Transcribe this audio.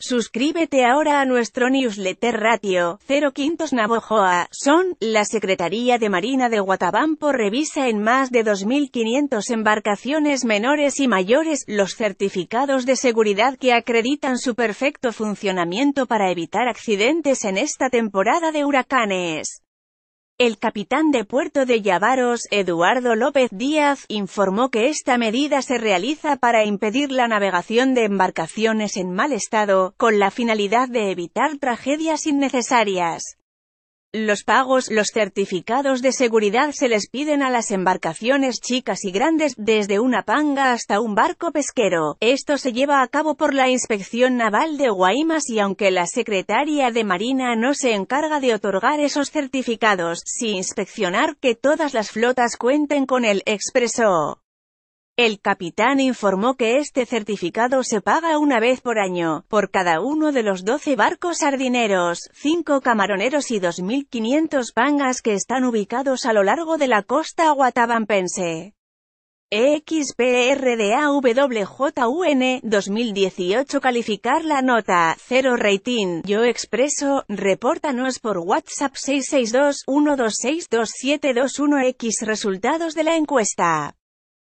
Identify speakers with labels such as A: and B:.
A: Suscríbete ahora a nuestro newsletter Ratio 0 Quintos Navojoa. Son, la Secretaría de Marina de Guatabampo revisa en más de 2.500 embarcaciones menores y mayores los certificados de seguridad que acreditan su perfecto funcionamiento para evitar accidentes en esta temporada de huracanes. El capitán de puerto de Llavaros, Eduardo López Díaz, informó que esta medida se realiza para impedir la navegación de embarcaciones en mal estado, con la finalidad de evitar tragedias innecesarias. Los pagos, los certificados de seguridad se les piden a las embarcaciones chicas y grandes, desde una panga hasta un barco pesquero. Esto se lleva a cabo por la Inspección Naval de Guaymas y aunque la Secretaría de Marina no se encarga de otorgar esos certificados, sí inspeccionar que todas las flotas cuenten con el expreso. El capitán informó que este certificado se paga una vez por año, por cada uno de los 12 barcos sardineros, 5 camaroneros y 2.500 pangas que están ubicados a lo largo de la costa guatabampense. E XPRDAWJUN 2018 calificar la nota, 0 rating, yo expreso, repórtanos por WhatsApp 662-126-2721X resultados de la encuesta.